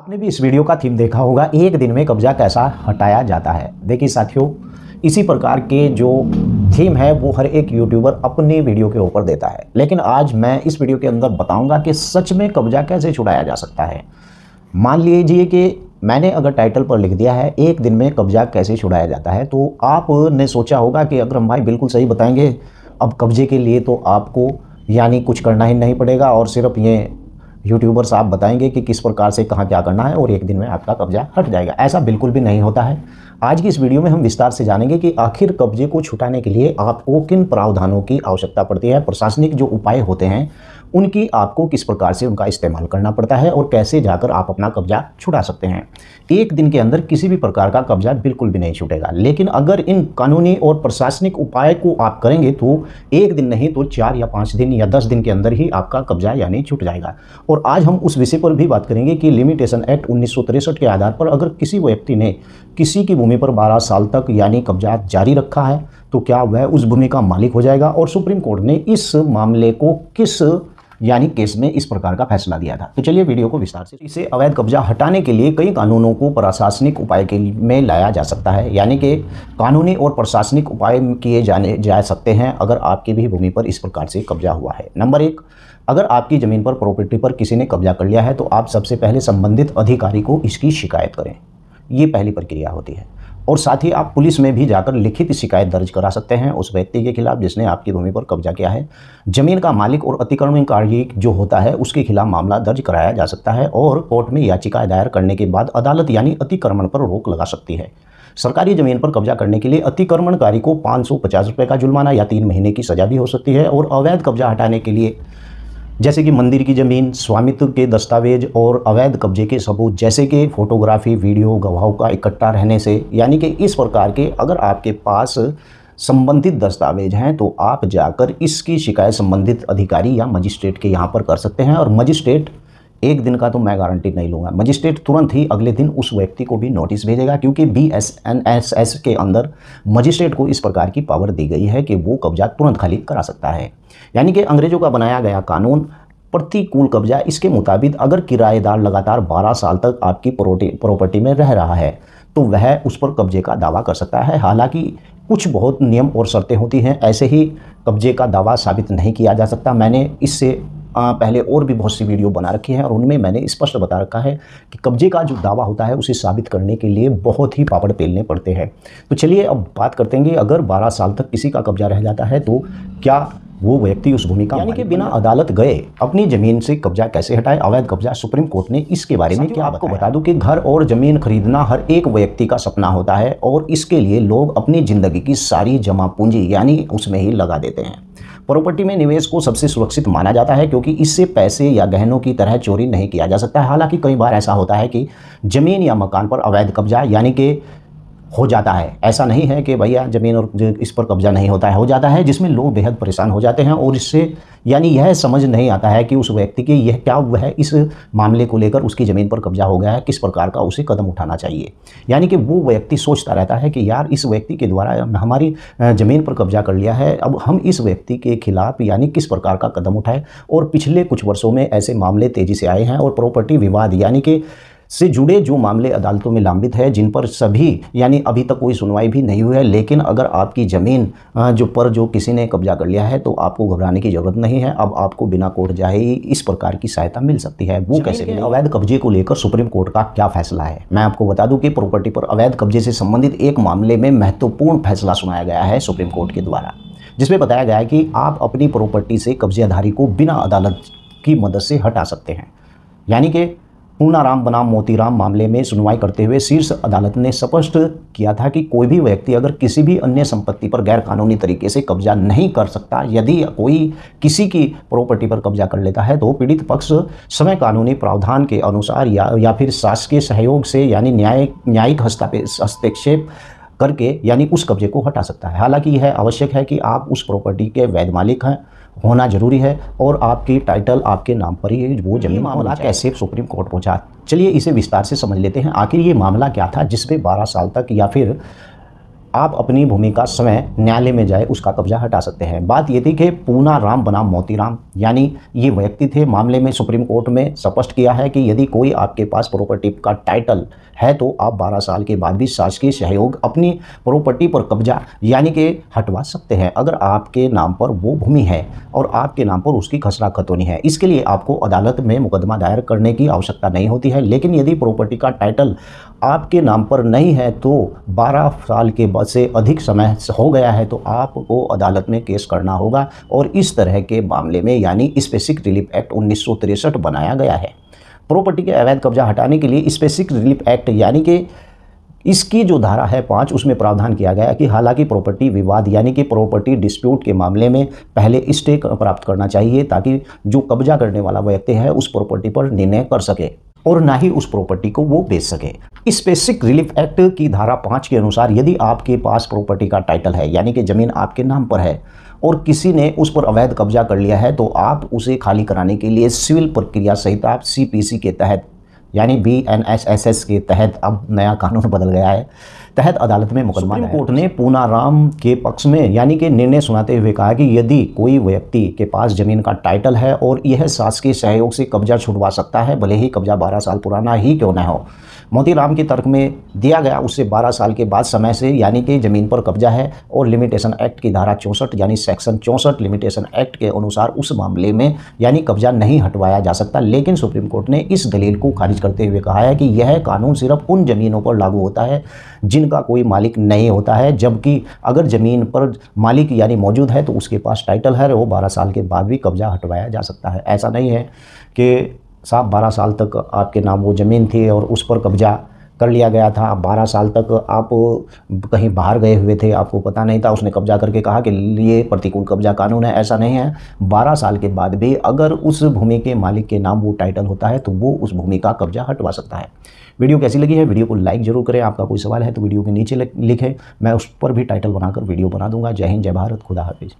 आपने भी इस वीडियो का थीम देखा होगा एक दिन में कब्जा कैसा हटाया जाता है देखिए साथियों इसी प्रकार के जो थीम है वो हर एक यूट्यूबर अपनी वीडियो के ऊपर देता है लेकिन आज मैं इस वीडियो के अंदर बताऊंगा कि सच में कब्जा कैसे छुड़ाया जा सकता है मान लीजिए कि मैंने अगर टाइटल पर लिख दिया है एक दिन में कब्जा कैसे छुड़ाया जाता है तो आपने सोचा होगा कि अक्रम भाई बिल्कुल सही बताएंगे अब कब्जे के लिए तो आपको यानी कुछ करना ही नहीं पड़ेगा और सिर्फ ये यूट्यूबर्स आप बताएंगे कि किस प्रकार से कहाँ क्या करना है और एक दिन में आपका कब्जा हट जाएगा ऐसा बिल्कुल भी नहीं होता है आज की इस वीडियो में हम विस्तार से जानेंगे कि आखिर कब्जे को छुटाने के लिए आपको किन प्रावधानों की आवश्यकता पड़ती है प्रशासनिक जो उपाय होते हैं उनकी आपको किस प्रकार से उनका इस्तेमाल करना पड़ता है और कैसे जाकर आप अपना कब्जा छुड़ा सकते हैं एक दिन के अंदर किसी भी प्रकार का कब्जा बिल्कुल भी नहीं छूटेगा लेकिन अगर इन कानूनी और प्रशासनिक उपाय को आप करेंगे तो एक दिन नहीं तो चार या पाँच दिन या दस दिन के अंदर ही आपका कब्जा यानी छूट जाएगा और आज हम उस विषय पर भी बात करेंगे कि लिमिटेशन एक्ट उन्नीस के आधार पर अगर किसी व्यक्ति ने किसी की भूमि पर बारह साल तक यानी कब्जा जारी रखा है तो क्या वह उस भूमि का मालिक हो जाएगा और सुप्रीम कोर्ट ने इस मामले को किस यानी केस में इस प्रकार का फैसला दिया था तो चलिए वीडियो को विस्तार से इसे अवैध कब्जा हटाने के लिए कई कानूनों को प्रशासनिक उपाय के में लाया जा सकता है यानी कि कानूनी और प्रशासनिक उपाय किए जाने जा सकते हैं अगर आपकी भी भूमि पर इस प्रकार से कब्जा हुआ है नंबर एक अगर आपकी ज़मीन पर प्रॉपर्टी पर किसी ने कब्जा कर लिया है तो आप सबसे पहले संबंधित अधिकारी को इसकी शिकायत करें ये पहली प्रक्रिया होती है और साथ ही आप पुलिस में भी जाकर लिखित शिकायत दर्ज करा सकते हैं उस व्यक्ति के खिलाफ जिसने आपकी भूमि पर कब्जा किया है जमीन का मालिक और अतिक्रमणकारी जो होता है उसके खिलाफ मामला दर्ज कराया जा सकता है और कोर्ट में याचिका दायर करने के बाद अदालत यानी अतिक्रमण पर रोक लगा सकती है सरकारी जमीन पर कब्जा करने के लिए अतिक्रमणकारी को पाँच सौ पचास रुपये का जुर्माना या तीन महीने की सज़ा भी हो सकती है और अवैध कब्जा हटाने के लिए जैसे कि मंदिर की ज़मीन स्वामित्व के दस्तावेज और अवैध कब्जे के सबूत जैसे कि फ़ोटोग्राफी वीडियो गवाहों का इकट्ठा रहने से यानी कि इस प्रकार के अगर आपके पास संबंधित दस्तावेज हैं तो आप जाकर इसकी शिकायत संबंधित अधिकारी या मजिस्ट्रेट के यहाँ पर कर सकते हैं और मजिस्ट्रेट एक दिन का तो मैं गारंटी नहीं लूँगा मजिस्ट्रेट तुरंत ही अगले दिन उस व्यक्ति को भी नोटिस भेजेगा क्योंकि B S N S S के अंदर मजिस्ट्रेट को इस प्रकार की पावर दी गई है कि वो कब्जा तुरंत खाली करा सकता है यानी कि अंग्रेज़ों का बनाया गया कानून प्रतिकूल कब्जा इसके मुताबिक अगर किराएदार लगातार 12 साल तक आपकी प्रॉपर्टी में रह रहा है तो वह उस पर कब्जे का दावा कर सकता है हालांकि कुछ बहुत नियम और शर्तें होती हैं ऐसे ही कब्जे का दावा साबित नहीं किया जा सकता मैंने इससे पहले और भी बहुत सी वीडियो बना रखी है और उनमें मैंने स्पष्ट बता रखा है कि कब्जे का जो दावा होता है उसे साबित करने के लिए बहुत ही पापड़ पेलने पड़ते हैं तो चलिए अब बात करते हैं कि अगर 12 साल तक किसी का कब्जा रह जाता है तो क्या वो व्यक्ति उस भूमि का यानी कि बिना अदालत गए अपनी जमीन से कब्जा कैसे हटाए अवैध कब्जा सुप्रीम कोर्ट ने इसके बारे में क्या आपको बता दूं कि घर और जमीन खरीदना हर एक व्यक्ति का सपना होता है और इसके लिए लोग अपनी जिंदगी की सारी जमा पूंजी यानी उसमें ही लगा देते हैं प्रॉपर्टी में निवेश को सबसे सुरक्षित माना जाता है क्योंकि इससे पैसे या गहनों की तरह चोरी नहीं किया जा सकता है हालांकि कई बार ऐसा होता है कि ज़मीन या मकान पर अवैध कब्जा यानी कि हो जाता है ऐसा नहीं है कि भैया ज़मीन और इस पर कब्जा नहीं होता है हो जाता है जिसमें लोग बेहद परेशान हो जाते हैं और इससे यानी यह समझ नहीं आता है कि उस व्यक्ति की यह क्या वह इस मामले को लेकर उसकी ज़मीन पर कब्जा हो गया है किस प्रकार का उसे कदम उठाना चाहिए यानी कि वो व्यक्ति सोचता रहता है कि यार इस व्यक्ति के द्वारा हमारी ज़मीन पर कब्जा कर लिया है अब हम इस व्यक्ति के खिलाफ यानी किस प्रकार का कदम उठाए और पिछले कुछ वर्षों में ऐसे मामले तेज़ी से आए हैं और प्रॉपर्टी विवाद यानी कि से जुड़े जो मामले अदालतों में लंबित है जिन पर सभी यानी अभी तक कोई सुनवाई भी नहीं हुई है लेकिन अगर आपकी ज़मीन जो पर जो किसी ने कब्जा कर लिया है तो आपको घबराने की ज़रूरत नहीं है अब आपको बिना कोर्ट जाए इस प्रकार की सहायता मिल सकती है वो कैसे मिले अवैध कब्जे को लेकर सुप्रीम कोर्ट का क्या फैसला है मैं आपको बता दूँ कि प्रॉपर्टी पर अवैध कब्जे से संबंधित एक मामले में महत्वपूर्ण फैसला सुनाया गया है सुप्रीम कोर्ट के द्वारा जिसमें बताया गया है कि आप अपनी प्रॉपर्टी से कब्जेधारी को बिना अदालत की मदद से हटा सकते हैं यानी कि पूर्णाराम बनाम मोतीराम मामले में सुनवाई करते हुए शीर्ष अदालत ने स्पष्ट किया था कि कोई भी व्यक्ति अगर किसी भी अन्य संपत्ति पर गैरकानूनी तरीके से कब्जा नहीं कर सकता यदि कोई किसी की प्रॉपर्टी पर कब्जा कर लेता है तो पीड़ित पक्ष समय कानूनी प्रावधान के अनुसार या या फिर शासकीय सहयोग से यानी न्याय न्यायिक हस्तक्षेप करके यानी उस कब्जे को हटा सकता है हालांकि यह आवश्यक है कि आप उस प्रॉपर्टी के वैध मालिक हैं होना जरूरी है और आपकी टाइटल आपके नाम पर ही वो जमीन मामला कैसे सुप्रीम कोर्ट पहुंचा चलिए इसे विस्तार से समझ लेते हैं आखिर ये मामला क्या था जिसमें 12 साल तक या फिर आप अपनी भूमि का समय न्यायालय में जाए उसका कब्जा हटा सकते हैं बात ये थी कि पूना राम बनाम मोतीराम यानी ये व्यक्ति थे मामले में सुप्रीम कोर्ट में स्पष्ट किया है कि यदि कोई आपके पास प्रॉपर्टी का टाइटल है तो आप 12 साल के बाद भी शासकीय सहयोग अपनी प्रॉपर्टी पर कब्जा यानी कि हटवा सकते हैं अगर आपके नाम पर वो भूमि है और आपके नाम पर उसकी खसरा खतौनी है इसके लिए आपको अदालत में मुकदमा दायर करने की आवश्यकता नहीं होती है लेकिन यदि प्रॉपर्टी का टाइटल आपके नाम पर नहीं है तो 12 साल के बाद से अधिक समय हो गया है तो आपको अदालत में केस करना होगा और इस तरह के मामले में यानी स्पेसिक रिलीफ एक्ट उन्नीस बनाया गया है प्रॉपर्टी के अवैध कब्जा हटाने के लिए स्पेसिक रिलीफ एक्ट यानी कि इसकी जो धारा है पाँच उसमें प्रावधान किया गया कि हालांकि प्रॉपर्टी विवाद यानी कि प्रॉपर्टी डिस्प्यूट के मामले में पहले स्टे प्राप्त करना चाहिए ताकि जो कब्जा करने वाला व्यक्ति है उस प्रॉपर्टी पर निर्णय कर सके और ना ही उस प्रॉपर्टी को वो बेच सके इस बेसिक रिलीफ एक्ट की धारा पांच के अनुसार यदि आपके पास प्रॉपर्टी का टाइटल है यानी कि ज़मीन आपके नाम पर है और किसी ने उस पर अवैध कब्जा कर लिया है तो आप उसे खाली कराने के लिए सिविल प्रक्रिया सहित आप सी के तहत यानी B N S S S के तहत अब नया कानून बदल गया है तहत अदालत में मुकदमा सुप्रीम कोर्ट ने पूना राम के पक्ष में यानी कि निर्णय सुनाते हुए कहा कि यदि कोई व्यक्ति के पास जमीन का टाइटल है और यह शासकीय सहयोग से कब्जा छुड़वा सकता है भले ही कब्जा बारह साल पुराना ही क्यों न हो मोती राम के तर्क में दिया गया उससे बारह साल के बाद समय से यानी कि ज़मीन पर कब्जा है और लिमिटेशन एक्ट की धारा चौंसठ यानी सेक्शन चौंसठ लिमिटेशन एक्ट के अनुसार उस मामले में यानी कब्जा नहीं हटवाया जा सकता लेकिन सुप्रीम कोर्ट ने इस दलील को खारिज करते हुए कहा है कि यह कानून सिर्फ उन ज़मीनों पर लागू होता है जिन का कोई मालिक नहीं होता है जबकि अगर ज़मीन पर मालिक यानी मौजूद है तो उसके पास टाइटल है वो बारह साल के बाद भी कब्जा हटवाया जा सकता है ऐसा नहीं है कि साहब बारह साल तक आपके नाम वो ज़मीन थी और उस पर कब्जा कर लिया गया था आप बारह साल तक आप कहीं बाहर गए हुए थे आपको पता नहीं था उसने कब्जा करके कहा कि ये प्रतिकूल कब्जा कानून है ऐसा नहीं है बारह साल के बाद भी अगर उस भूमि के मालिक के नाम वो टाइटल होता है तो वो उस भूमि का कब्जा हटवा सकता है वीडियो कैसी लगी है वीडियो को लाइक जरूर करें आपका कोई सवाल है तो वीडियो के नीचे लिखें मैं उस पर भी टाइटल बनाकर वीडियो बना दूंगा जय हिंद जय भारत खुदा हाफिज़